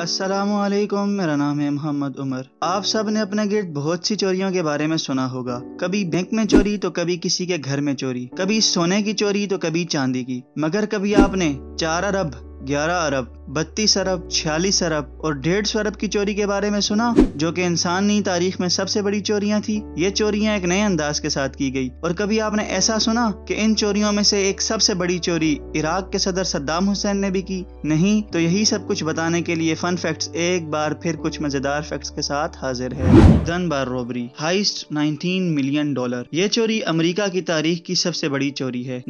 असलकुम मेरा नाम है मोहम्मद उमर आप सब ने अपने गिर्द बहुत सी चोरियों के बारे में सुना होगा कभी बैंक में चोरी तो कभी किसी के घर में चोरी कभी सोने की चोरी तो कभी चांदी की मगर कभी आपने चार अरब ग्यारह अरब बत्तीस अरब छियालीस अरब और डेढ़ सौ अरब की चोरी के बारे में सुना जो कि इंसानी तारीख में सबसे बड़ी चोरियां थी ये चोरियां एक नए अंदाज के साथ की गई और कभी आपने ऐसा सुना कि इन चोरियों में से एक सबसे बड़ी चोरी इराक के सदर सद्दाम हुसैन ने भी की नहीं तो यही सब कुछ बताने के लिए फन फैक्ट्स एक बार फिर कुछ मजेदार फैक्ट्स के साथ हाजिर है दन बार robbery heist nineteen million dollar ये चोरी अमरीका की तारीख की सबसे बड़ी चोरी है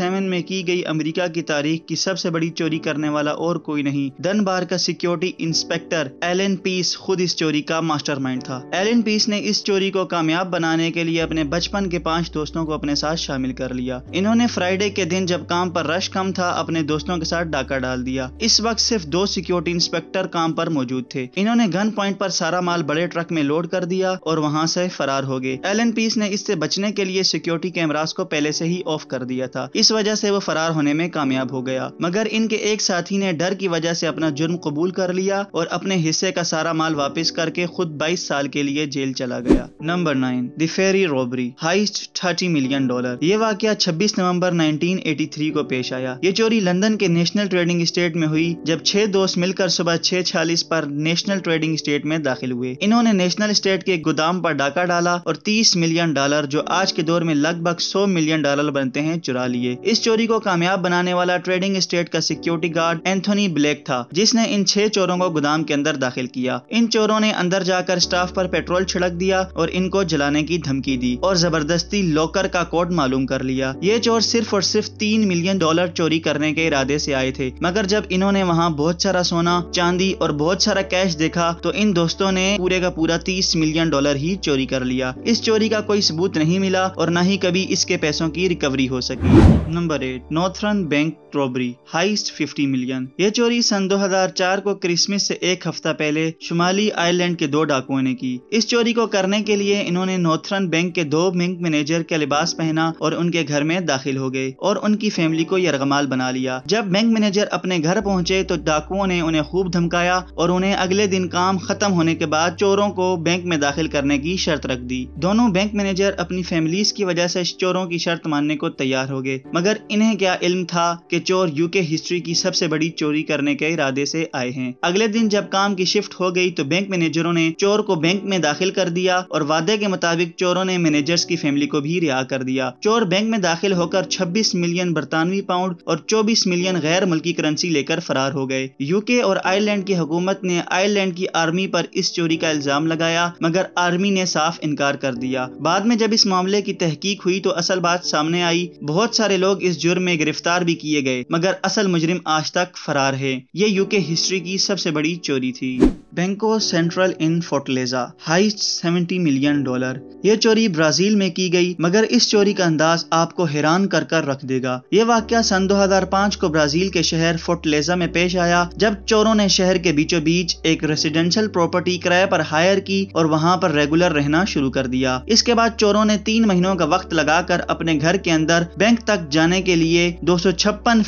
सेवन में की गई अमरीका की तारीख की सबसे बड़ी चोरी करने वाला और कोई नहीं दनबार का सिक्योरिटी इंस्पेक्टर एलन पीस खुद इस चोरी का मास्टरमाइंड था एलन पीस ने इस चोरी को कामयाब बनाने के लिए अपने बचपन के पांच दोस्तों को अपने साथ शामिल कर लिया इन्होंने फ्राइडे के दिन जब काम पर रश कम था अपने दोस्तों के साथ डाका डाल दिया इस वक्त सिर्फ दो सिक्योरिटी इंस्पेक्टर काम पर मौजूद थे इन्होंने गन पॉइंट पर सारा माल बड़े ट्रक में लोड कर दिया और वहां से फरार हो गए एलन पीस ने इससे बचने के लिए सिक्योरिटी कैमराज को पहले से ही ऑफ कर दिया था इस वजह से वो फरार होने में कामयाब हो गया मगर इन के एक साथी ने डर की वजह से अपना जुर्म कबूल कर लिया और अपने हिस्से का सारा माल वापस करके खुद 22 साल के लिए जेल चला गया number nine the ferry robbery heist thirty million dollar ये वाक्य 26 नवंबर 1983 को पेश आया ये चोरी लंदन के नेशनल ट्रेडिंग स्टेट में हुई जब छह दोस्त मिलकर सुबह छह छियालीस पर नेशनल ट्रेडिंग स्टेट में दाखिल हुए इन्होंने नेशनल स्टेट के गोदाम पर डाका डाला और तीस मिलियन डॉलर जो आज के दौर में लगभग सौ मिलियन डॉलर बनते हैं चुरा लिए इस चोरी को कामयाब बनाने वाला ट्रेडिंग स्टेट का सिक्योरिटी गार्ड एंथोनी ब्लैक था जिसने इन छह चोरों को गोदाम के अंदर दाखिल किया इन चोरों ने अंदर जाकर स्टाफ पर पेट्रोल छिड़क दिया और इनको जलाने की धमकी दी और जबरदस्ती लॉकर का कोड मालूम कर लिया ये चोर सिर्फ और सिर्फ तीन मिलियन डॉलर चोरी करने के इरादे से आए थे मगर जब इन्होंने वहाँ बहुत सारा सोना चांदी और बहुत सारा कैश देखा तो इन दोस्तों ने पूरे का पूरा तीस मिलियन डॉलर ही चोरी कर लिया इस चोरी का कोई सबूत नहीं मिला और न ही कभी इसके पैसों की रिकवरी हो सकी number eight Northern Bank robbery हाई एटलीस्ट 50 मिलियन ये चोरी सन 2004 को क्रिसमस से एक हफ्ता पहले शुमाली आयरलैंड के दो डाकुओं ने की इस चोरी को करने के लिए इन्होंने नॉर्थरन बैंक के दो बैंक मैनेजर के लिबास पहना और उनके घर में दाखिल हो गए और उनकी फैमिली को यरगमाल बना लिया जब बैंक मैनेजर अपने घर पहुँचे तो डाकुओं ने उन्हें खूब धमकाया और उन्हें अगले दिन काम खत्म होने के बाद चोरों को बैंक में दाखिल करने की शर्त रख दी दोनों बैंक मैनेजर अपनी फैमिलीज की वजह से चोरों की शर्त मानने को तैयार हो गए मगर इन्हें क्या इल्म था कि चोर यूके हिस्ट्री हिस्ट्री की सबसे बड़ी चोरी करने के इरादे से आए हैं अगले दिन जब काम की शिफ्ट हो गई तो बैंक मैनेजरों ने चोर को बैंक में दाखिल कर दिया और वादे के मुताबिक चोरों ने मैनेजर्स की फैमिली को भी रिहा कर दिया चोर बैंक में दाखिल होकर छब्बीस मिलियन बरतानवी पाउंड और चौबीस मिलियन गैर मुल्की करेंसी लेकर फरार हो गए यूके और आयरलैंड की हुकूमत ने आयरलैंड की आर्मी पर इस चोरी का इल्जाम लगाया मगर आर्मी ने साफ इनकार कर दिया बाद में जब इस मामले की तहकीक हुई तो असल बात सामने आई बहुत सारे लोग इस जुर्म में गिरफ्तार भी किए गए मगर असल मुजरिम आज तक फरार है ये यूके हिस्ट्री की सबसे बड़ी चोरी थी Banco Central in Fortaleza heist 70 million dollar ये चोरी ब्राजील में की गई मगर इस चोरी का अंदाज आपको हैरान कर कर रख देगा ये वाक्य सन 2005 को ब्राजील के शहर फोर्टलेजा में पेश आया जब चोरों ने शहर के बीचों बीच एक रेसिडेंशियल प्रॉपर्टी किराए पर हायर की और वहाँ पर रेगुलर रहना शुरू कर दिया इसके बाद चोरों ने तीन महीनों का वक्त लगाकर अपने घर के अंदर बैंक तक जाने के लिए दो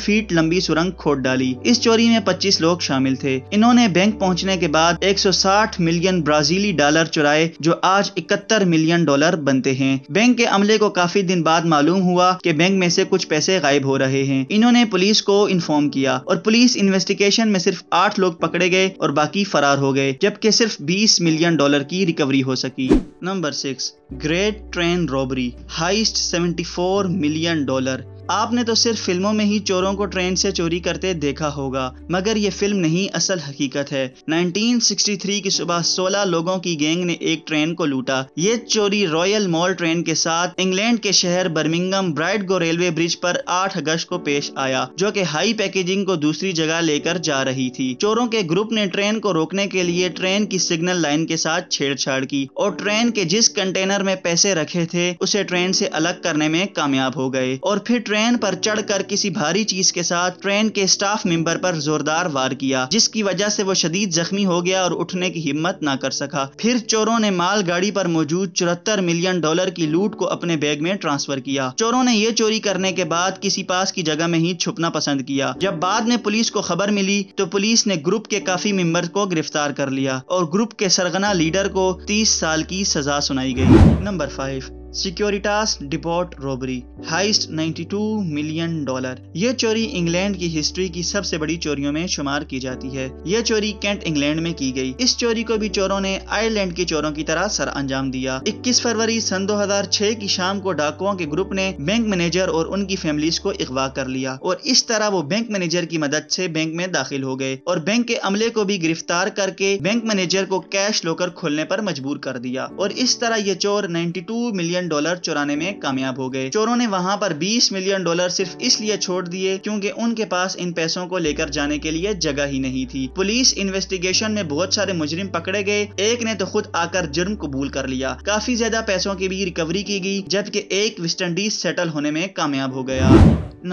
फीट लंबी सुरंग सुरंग खोद डाली इस चोरी में 25 लोग शामिल थे इन्होंने बैंक पहुंचने के बाद 160 मिलियन ब्राजीली डॉलर चुराए जो आज 71 मिलियन डॉलर बनते हैं बैंक के अमले को काफी दिन बाद मालूम हुआ कि बैंक में से कुछ पैसे गायब हो रहे हैं इन्होंने पुलिस को इन्फॉर्म किया और पुलिस इन्वेस्टिगेशन में सिर्फ आठ लोग पकड़े गए और बाकी फरार हो गए जबकि सिर्फ बीस मिलियन डॉलर की रिकवरी हो सकी number six great train robbery heist 74 million dollar आपने तो सिर्फ फिल्मों में ही चोरों को ट्रेन से चोरी करते देखा होगा मगर ये फिल्म नहीं असल हकीकत है 1963 की सुबह 16 लोगों की गैंग ने एक ट्रेन को लूटा ये चोरी रॉयल मॉल ट्रेन के साथ इंग्लैंड के शहर Birmingham Bridego railway bridge पर 8 अगस्त को पेश आया जो कि हाई पैकेजिंग को दूसरी जगह लेकर जा रही थी चोरों के ग्रुप ने ट्रेन को रोकने के लिए ट्रेन की सिग्नल लाइन के साथ छेड़छाड़ की और ट्रेन के जिस कंटेनर में पैसे रखे थे उसे ट्रेन से अलग करने में कामयाब हो गए और फिर ट्रेन पर चढ़कर किसी भारी चीज के साथ ट्रेन के स्टाफ मेंबर पर जोरदार वार किया जिसकी वजह से वो शदीद जख्मी हो गया और उठने की हिम्मत ना कर सका फिर चोरों ने माल गाड़ी पर मौजूद चौहत्तर मिलियन डॉलर की लूट को अपने बैग में ट्रांसफर किया चोरों ने ये चोरी करने के बाद किसी पास की जगह में ही छुपना पसंद किया जब बाद में पुलिस को खबर मिली तो पुलिस ने ग्रुप के काफी मेंबर को गिरफ्तार कर लिया और ग्रुप के सरगना लीडर को तीस साल की सजा सुनाई गई number five Securitas depot robbery heist 92 million dollar यह चोरी इंग्लैंड की हिस्ट्री की सबसे बड़ी चोरियों में शुमार की जाती है यह चोरी कैंट इंग्लैंड में की गई इस चोरी को भी चोरों ने आयरलैंड के चोरों की तरह सर अंजाम दिया 21 फरवरी सन 2006 की शाम को डाकुओं के ग्रुप ने बैंक मैनेजर और उनकी फैमिलीज को अगवा कर लिया और इस तरह वो बैंक मैनेजर की मदद से बैंक में दाखिल हो गए और बैंक के अमले को भी गिरफ्तार करके बैंक मैनेजर को कैश लोकर खोलने पर मजबूर कर दिया और इस तरह ये चोर नाइन्टी मिलियन मिलियन डॉलर चुराने में कामयाब हो गए चोरों ने वहाँ पर बीस मिलियन डॉलर सिर्फ इसलिए छोड़ दिए क्योंकि उनके पास इन पैसों को लेकर जाने के लिए जगह ही नहीं थी पुलिस इन्वेस्टिगेशन में बहुत सारे मुजरिम पकड़े गए एक ने तो खुद आकर जुर्म कबूल कर लिया काफी ज्यादा पैसों की भी रिकवरी की गई जबकि एक वेस्टइंडीज सेटल होने में कामयाब हो गया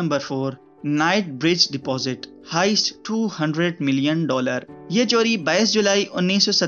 number four Knightsbridge deposit heist 200 million dollar ये चोरी 22 जुलाई उन्नीस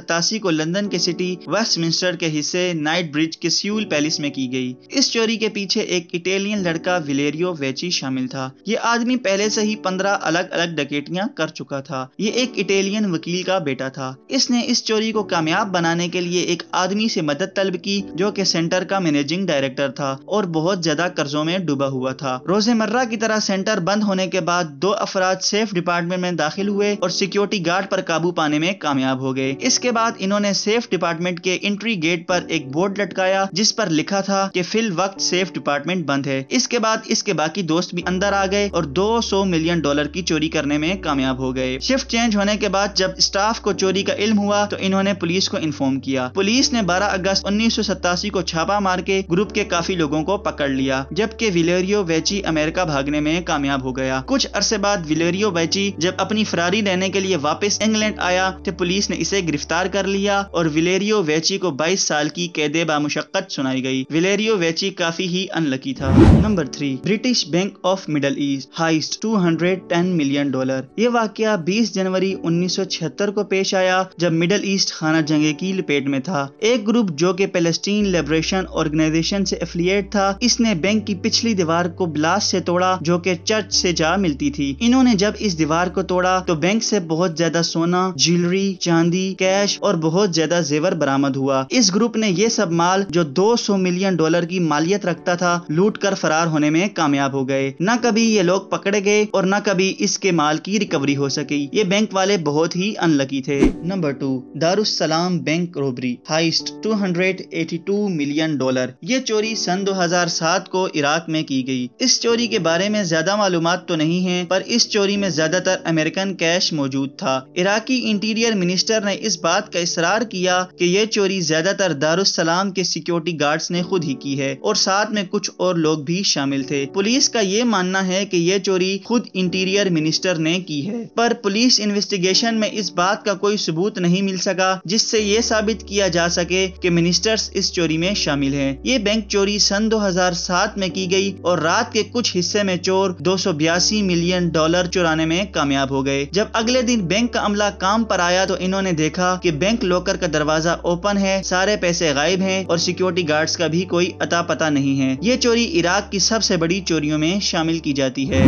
को लंदन के सिटी वेस्टमिंस्टर के हिस्से नाइट ब्रिज के सियूल पैलेस में की गई इस चोरी के पीछे एक इटालियन लड़का विलेरियो वेची शामिल था ये आदमी पहले से ही 15 अलग अलग डकेटियां कर चुका था ये एक इटालियन वकील का बेटा था इसने इस चोरी को कामयाब बनाने के लिए एक आदमी से मदद तलब की जो की सेंटर का मैनेजिंग डायरेक्टर था और बहुत ज्यादा कर्जों में डूबा हुआ था रोजेमर्रा की तरह सेंटर बंद होने के बाद दो अफराद से सेफ डिपार्टमेंट में दाखिल हुए और सिक्योरिटी गार्ड पर काबू पाने में कामयाब हो गए इसके बाद इन्होंने सेफ डिपार्टमेंट के एंट्री गेट पर एक बोर्ड लटकाया जिस पर लिखा था कि फिल वक्त सेफ डिपार्टमेंट बंद है इसके बाद इसके बाकी दोस्त भी अंदर आ गए और 200 मिलियन डॉलर की चोरी करने में कामयाब हो गए शिफ्ट चेंज होने के बाद जब स्टाफ को चोरी का इल्म हुआ तो इन्होंने पुलिस को इन्फॉर्म किया पुलिस ने बारह अगस्त उन्नीस को छापा मार के ग्रुप के काफी लोगों को पकड़ लिया जबकि विलेरियो वेची अमेरिका भागने में कामयाब हो गया कुछ अरसे बाद विलेरियो बची जब अपनी फरारी लेने के लिए वापस इंग्लैंड आया तो पुलिस ने इसे गिरफ्तार कर लिया और विलेरियो वेची को 22 साल की कैद बामुशक्कत सुनाई गई विलेरियो वेची काफी ही अनलकी था number three British Bank of Middle East heist 210 million dollar ये वाक्य 20 जनवरी 1976 को पेश आया जब मिडल ईस्ट खाना जंगे की लपेट में था एक ग्रुप जो की पेलेस्टीन लिबरेशन ऑर्गेनाइजेशन से एफिलिएट था इसने बैंक की पिछली दीवार को ब्लास्ट से तोड़ा जो के चर्च से जा मिलती थी इन्होंने जब इस दीवार को तोड़ा तो बैंक से बहुत ज्यादा सोना ज्वेलरी चांदी कैश और बहुत ज्यादा जेवर बरामद हुआ इस ग्रुप ने ये सब माल जो 200 मिलियन डॉलर की मालियत रखता था लूट कर फरार होने में कामयाब हो गए न कभी ये लोग पकड़े गए और न कभी इसके माल की रिकवरी हो सकी ये बैंक वाले बहुत ही अनलकी थे number two Dar es Salaam bank robbery heist two million dollar ये चोरी सन दो को इराक में की गई इस चोरी के बारे में ज्यादा मालूम तो नहीं है पर इस चोरी में ज्यादातर अमेरिकन कैश मौजूद था इराकी इंटीरियर मिनिस्टर ने इस बात का इसरार किया कि यह चोरी ज्यादातर दारुसलाम के सिक्योरिटी गार्ड्स ने खुद ही की है और साथ में कुछ और लोग भी शामिल थे पुलिस का ये मानना है कि यह चोरी खुद इंटीरियर मिनिस्टर ने की है पर पुलिस इन्वेस्टिगेशन में इस बात का कोई सबूत नहीं मिल सका जिससे ये साबित किया जा सके कि मिनिस्टर्स इस चोरी में शामिल हैं। ये बैंक चोरी सन 2007 में की गई और रात के कुछ हिस्से में चोर दो मिलियन डॉलर चुराने छुड़ाने में कामयाब हो गए जब अगले दिन बैंक का अमला काम पर आया तो इन्होंने देखा कि बैंक लॉकर का दरवाजा ओपन है सारे पैसे गायब हैं और सिक्योरिटी गार्ड्स का भी कोई अता पता नहीं है ये चोरी इराक की सबसे बड़ी चोरियों में शामिल की जाती है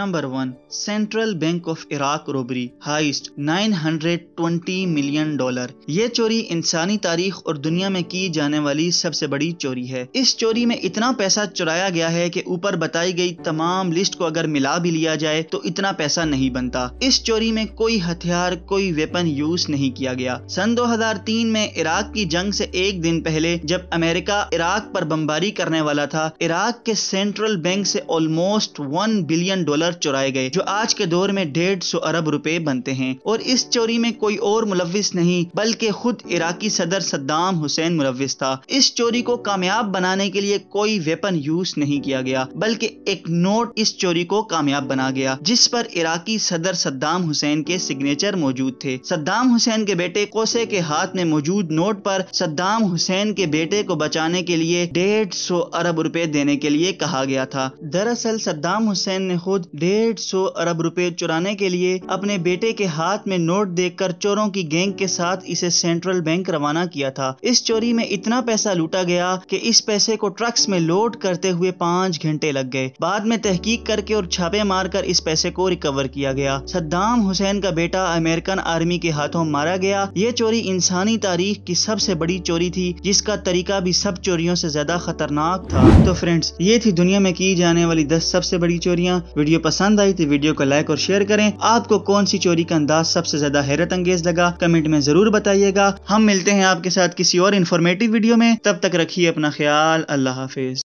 number one Central Bank of Iraq robbery heist 920 million dollar ये चोरी इंसानी तारीख और दुनिया में की जाने वाली सबसे बड़ी चोरी है इस चोरी में इतना पैसा चुराया गया है की ऊपर बताई गई तमाम लिस्ट को अगर मिला भी लिया जाए तो इतना पैसा खुलासा नहीं बनता इस चोरी में कोई हथियार कोई वेपन यूज नहीं किया गया सन 2003 में इराक की जंग से एक दिन पहले जब अमेरिका इराक पर बमबारी करने वाला था इराक के सेंट्रल बैंक से ऑलमोस्ट वन बिलियन डॉलर चुराए गए जो आज के दौर में डेढ़ सौ अरब रुपए बनते हैं और इस चोरी में कोई और मुलविस नहीं बल्कि खुद इराकी सदर सद्दाम हुसैन मुलविस था इस चोरी को कामयाब बनाने के लिए कोई वेपन यूज नहीं किया गया बल्कि एक नोट इस चोरी को कामयाब बना गया जिस पर इराकी सदर सद्दाम हुसैन के सिग्नेचर मौजूद थे सद्दाम हुसैन के बेटे कोसे के हाथ में मौजूद नोट पर सद्दाम हुसैन के बेटे को बचाने के लिए डेढ़ सौ अरब रुपए देने के लिए कहा गया था दरअसल सद्दाम हुसैन ने खुद डेढ़ सौ अरब रुपए चुराने के लिए अपने बेटे के हाथ में नोट देखकर चोरों की गैंग के साथ इसे सेंट्रल बैंक रवाना किया था इस चोरी में इतना पैसा लूटा गया कि इस पैसे को ट्रक्स में लोड करते हुए पाँच घंटे लग गए बाद में तहकीक करके और छापे मारकर इस पैसे को रिकवर मुनवर किया गया सद्दाम हुसैन का बेटा अमेरिकन आर्मी के हाथों मारा गया ये चोरी इंसानी तारीख की सबसे बड़ी चोरी थी जिसका तरीका भी सब चोरियों से ज्यादा खतरनाक था तो फ्रेंड्स ये थी दुनिया में की जाने वाली दस सबसे बड़ी चोरियाँ वीडियो पसंद आई तो वीडियो को लाइक और शेयर करें आपको कौन सी चोरी का अंदाज सबसे ज्यादा हैरत अंगेज लगा कमेंट में जरूर बताइएगा हम मिलते हैं आपके साथ किसी और इन्फॉर्मेटिव वीडियो में तब तक रखिए अपना ख्याल अल्लाह हाफिज